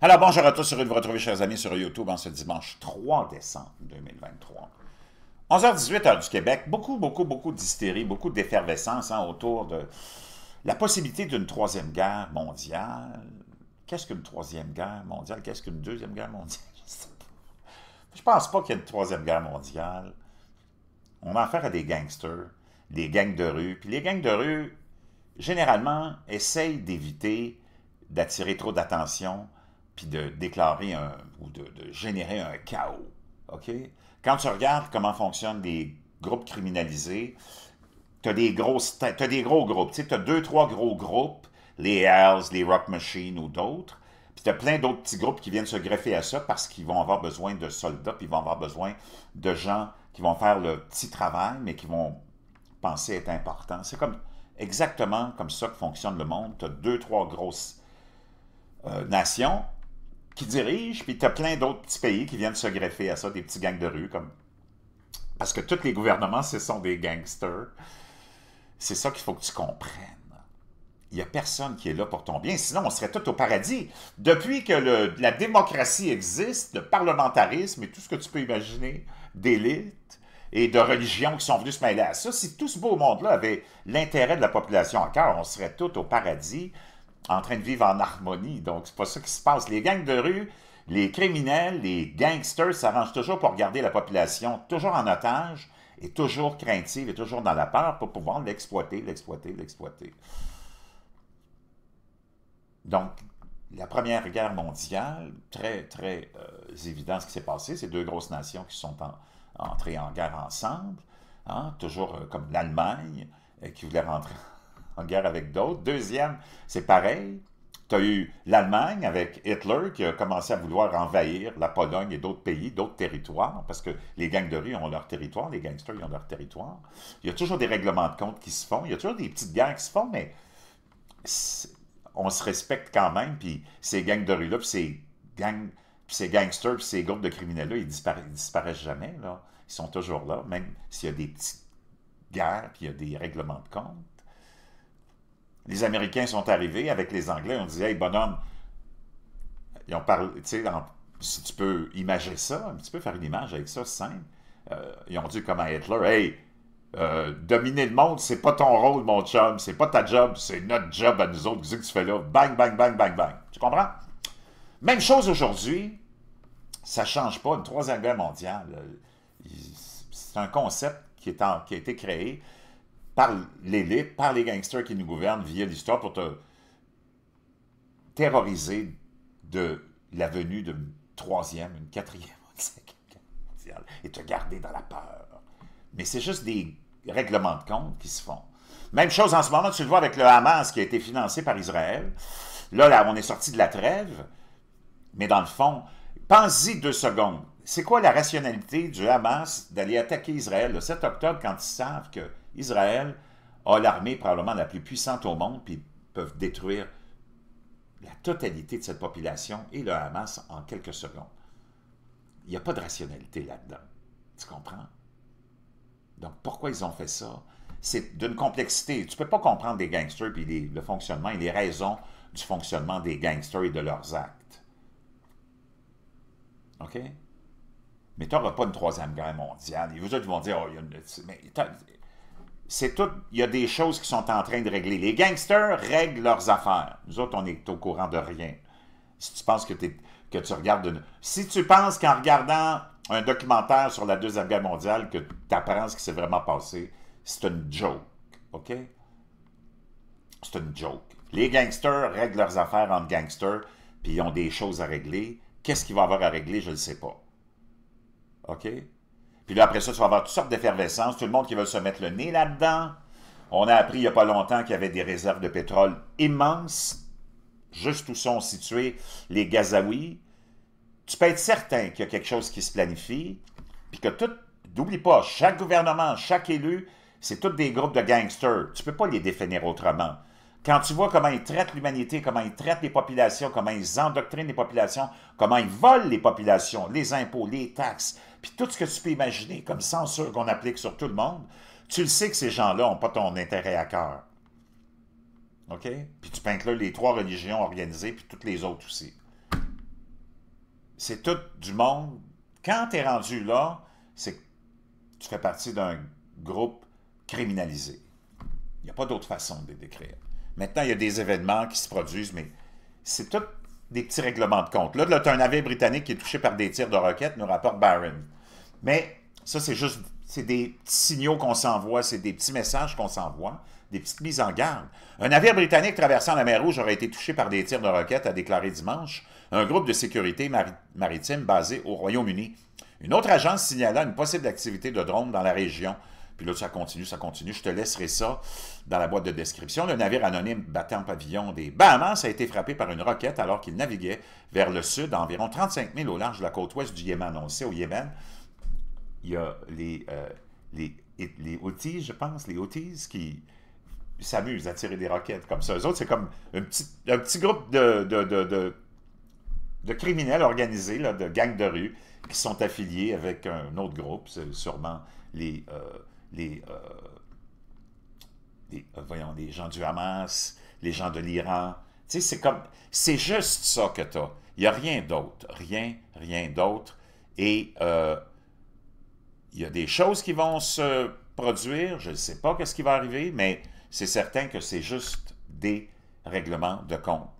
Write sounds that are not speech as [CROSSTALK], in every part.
Alors bonjour à tous, heureux de vous retrouver, chers amis, sur YouTube en ce dimanche 3 décembre 2023. 11h18 heure du Québec, beaucoup, beaucoup, beaucoup d'hystérie, beaucoup d'effervescence hein, autour de la possibilité d'une troisième guerre mondiale. Qu'est-ce qu'une troisième guerre mondiale? Qu'est-ce qu'une deuxième guerre mondiale? [LAUGHS] Je pense pas qu'il y ait une troisième guerre mondiale. On a affaire à des gangsters, des gangs de rue. Puis les gangs de rue, généralement, essayent d'éviter d'attirer trop d'attention, puis de déclarer un, ou de, générer un chaos. OK? Quand tu regardes comment fonctionnent les groupes criminalisés, tu as, des grosses, as des gros groupes. Tu as deux, trois gros groupes, les Hells, les Rock Machine ou d'autres. Puis tu as plein d'autres petits groupes qui viennent se greffer à ça parce qu'ils vont avoir besoin de soldats, puis ils vont avoir besoin de gens qui vont faire le petit travail, mais qui vont penser être importants. C'est comme exactement comme ça que fonctionne le monde. Tu as deux, trois grosses euh, nations, qui dirigent, puis tu as plein d'autres petits pays qui viennent se greffer à ça, des petits gangs de rue, comme. Parce que tous les gouvernements, ce sont des gangsters. C'est ça qu'il faut que tu comprennes. Il n'y a personne qui est là pour ton bien, sinon on serait tout au paradis. Depuis que la démocratie existe, le parlementarisme et tout ce que tu peux imaginer d'élite et de religion qui sont venus se mêler à ça, si tout ce beau monde-là avait l'intérêt de la population en cœur, on serait tout au paradis en train de vivre en harmonie. Donc, c'est pas ça qui se passe. Les gangs de rue, les criminels, les gangsters s'arrangent toujours pour garder la population toujours en otage et toujours craintive et toujours dans la peur pour pouvoir l'exploiter, l'exploiter, l'exploiter. Donc, la Première Guerre mondiale, très, très euh, évident ce qui s'est passé. C'est deux grosses nations qui sont entrées en guerre ensemble, hein, toujours euh, comme l'Allemagne, euh, qui voulait rentrer en guerre avec d'autres. Deuxième, c'est pareil. Tu as eu l'Allemagne avec Hitler qui a commencé à vouloir envahir la Pologne et d'autres pays, d'autres territoires, parce que les gangs de rue ont leur territoire, les gangsters ont leur territoire. Il y a toujours des règlements de compte qui se font, il y a toujours des petites guerres qui se font, mais on se respecte quand même, puis ces gangs de rue-là, puis ces, ces gangsters, puis ces groupes de criminels-là, ils, disparaissent jamais, là. Ils sont toujours là, même s'il y a des petites guerres, puis il y a des règlements de compte les Américains sont arrivés avec les Anglais, on disait, hey, bonhomme, ils ont parlé, tu sais, si tu peux imaginer ça, tu peux faire une image avec ça, simple. Euh, ils ont dit comme à Hitler, hey, euh, dominer le monde, c'est pas ton rôle, mon chum, c'est pas ta job, c'est notre job à nous autres, que tu fais là, bang, bang, bang, bang, bang. Tu comprends? Même chose aujourd'hui, ça change pas, une troisième guerre mondiale, euh, c'est un concept qui a été créé, par l'élite, par les gangsters qui nous gouvernent via l'histoire pour te terroriser de la venue d'une troisième, une quatrième, une cinquième mondiale et te garder dans la peur. Mais c'est juste des règlements de compte qui se font. Même chose en ce moment, tu le vois avec le Hamas qui a été financé par Israël. Là, là on est sorti de la trêve, mais dans le fond, pense-y deux secondes. C'est quoi la rationalité du Hamas d'aller attaquer Israël le 7 octobre quand ils savent que Israël a l'armée probablement la plus puissante au monde, puis peuvent détruire la totalité de cette population et le Hamas en quelques secondes. Il n'y a pas de rationalité là-dedans. Tu comprends? Donc, pourquoi ils ont fait ça? C'est d'une complexité. Tu ne peux pas comprendre des gangsters puis le fonctionnement et les raisons du fonctionnement des gangsters et de leurs actes. OK? Mais tu n'auras pas une troisième guerre mondiale. Et vous autres, ils vont dire, oh, il y a une c'est tout. Il y a des choses qui sont en train de régler. Les gangsters règlent leurs affaires. Nous autres, on est au courant de rien. Si tu penses que, que tu regardes Si tu penses qu'en regardant un documentaire sur la Deuxième Guerre mondiale, que tu apprends ce qui s'est vraiment passé, c'est une joke. OK? C'est une joke. Les gangsters règlent leurs affaires entre gangsters, puis ils ont des choses à régler. Qu'est-ce qu'ils va avoir à régler, je ne sais pas. OK? Puis là, après ça, tu vas avoir toutes sortes d'effervescences, tout le monde qui veut se mettre le nez là-dedans. On a appris il n'y a pas longtemps qu'il y avait des réserves de pétrole immenses, juste où sont situés les Gazaouis. Tu peux être certain qu'il y a quelque chose qui se planifie, puis que tout, n'oublie pas, chaque gouvernement, chaque élu, c'est tous des groupes de gangsters. Tu ne peux pas les définir autrement. Quand tu vois comment ils traitent l'humanité, comment ils traitent les populations, comment ils endoctrinent les populations, comment ils volent les populations, les impôts, les taxes, puis tout ce que tu peux imaginer comme censure qu'on applique sur tout le monde, tu le sais que ces gens-là n'ont pas ton intérêt à cœur. OK? Puis tu peintes là, les trois religions organisées, puis toutes les autres aussi. C'est tout du monde. Quand tu es rendu là, c'est que tu fais partie d'un groupe criminalisé. Il n'y a pas d'autre façon de les décrire. Maintenant, il y a des événements qui se produisent, mais c'est tout des petits règlements de compte. Là, tu as un navire britannique qui est touché par des tirs de roquettes, nous rapporte Barron. Mais ça, c'est juste c'est des petits signaux qu'on s'envoie, c'est des petits messages qu'on s'envoie, des petites mises en garde. Un navire britannique traversant la mer Rouge aurait été touché par des tirs de roquettes, a déclaré dimanche un groupe de sécurité maritime basé au Royaume-Uni. Une autre agence signala une possible activité de drones dans la région puis là, ça continue, ça continue. Je te laisserai ça dans la boîte de description. Le navire anonyme battant pavillon des Bahamas a été frappé par une roquette alors qu'il naviguait vers le sud, à environ 35 000 au large de la côte ouest du Yémen. On le sait, au Yémen, il y a euh, les, les, les Houthis, je pense, les Houthis qui s'amusent à tirer des roquettes comme ça. Eux autres, c'est comme un petit, groupe de, de, criminels organisés, de gangs de rue, qui sont affiliés avec un autre groupe, C'est sûrement les, euh, les, euh, euh, voyons, gens du Hamas, les gens de l'Iran. c'est comme, c'est juste ça que tu as. Il n'y a rien d'autre, rien, rien d'autre. Et euh, il y a des choses qui vont se produire, je ne sais pas qu'est-ce qui va arriver, mais c'est certain que c'est juste des règlements de compte.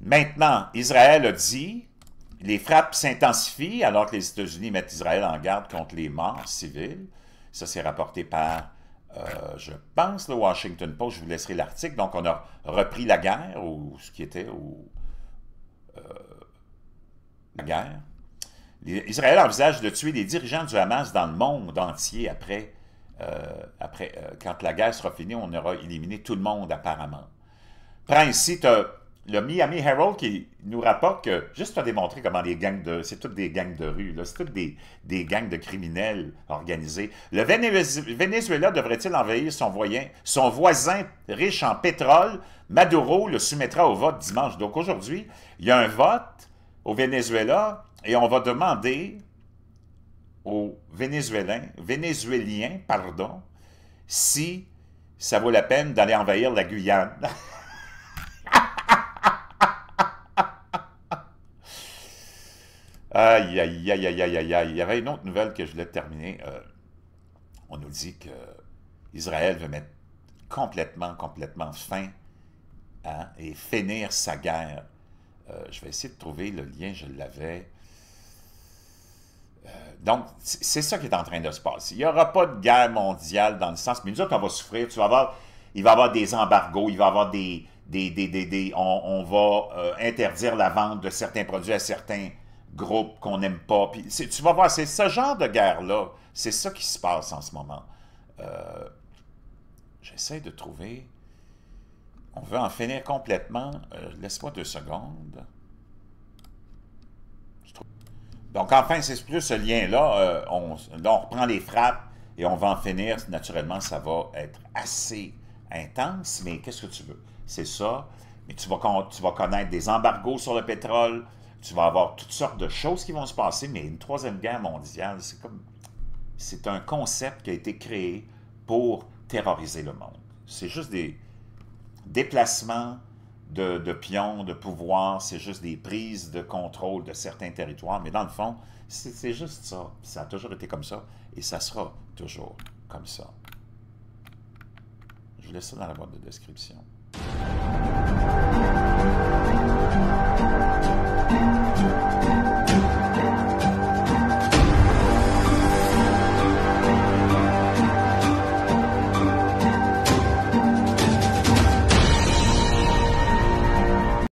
Maintenant, Israël a dit, les frappes s'intensifient alors que les États-Unis mettent Israël en garde contre les morts civiles. Ça, c'est rapporté par, euh, je pense, le Washington Post. Je vous laisserai l'article. Donc, on a repris la guerre, ou ce qui était au, euh, la guerre. Israël envisage de tuer les dirigeants du Hamas dans le monde entier après. Euh, après quand la guerre sera finie, on aura éliminé tout le monde, apparemment. Prends ici, tu le Miami Herald qui nous rapporte que, juste à démontrer comment les gangs de. C'est toutes des gangs de rue, c'est toutes des, des, gangs de criminels organisés. Le Venezuela devrait-il envahir son voisin, son voisin riche en pétrole? Maduro le soumettra au vote dimanche. Donc aujourd'hui, il y a un vote au Venezuela et on va demander aux Vénézuéliens, Vénézuéliens pardon, si ça vaut la peine d'aller envahir la Guyane. [LAUGHS] Aïe, aïe, aïe, aïe, aïe, aïe, Il y avait une autre nouvelle que je voulais terminer. Euh, on nous dit que Israël veut mettre complètement, complètement fin et finir sa guerre. Euh, je vais essayer de trouver le lien, je l'avais. Euh, donc, c'est ça qui est en train de se passer. Il n'y aura pas de guerre mondiale dans le sens, mais nous autres, on va souffrir. Tu vas avoir, il va y avoir des embargos, il va y avoir des... des, des, des on, on, va interdire la vente de certains produits à certains Groupe qu'on n'aime pas. tu vas voir, c'est ce genre de guerre-là. C'est ça qui se passe en ce moment. Euh, j'essaie de trouver... On veut en finir complètement. Euh, laisse-moi deux secondes. Donc, enfin, c'est plus ce lien-là. Euh, on, reprend les frappes et on va en finir. Naturellement, ça va être assez intense, mais qu'est-ce que tu veux? C'est ça. Mais tu vas, tu vas connaître des embargos sur le pétrole. Tu vas avoir toutes sortes de choses qui vont se passer, mais une troisième guerre mondiale, c'est comme. C'est un concept qui a été créé pour terroriser le monde. C'est juste des déplacements de, pions, de pouvoir, c'est juste des prises de contrôle de certains territoires, mais dans le fond, c'est juste ça. Ça a toujours été comme ça et ça sera toujours comme ça. Je vous laisse ça dans la boîte de description.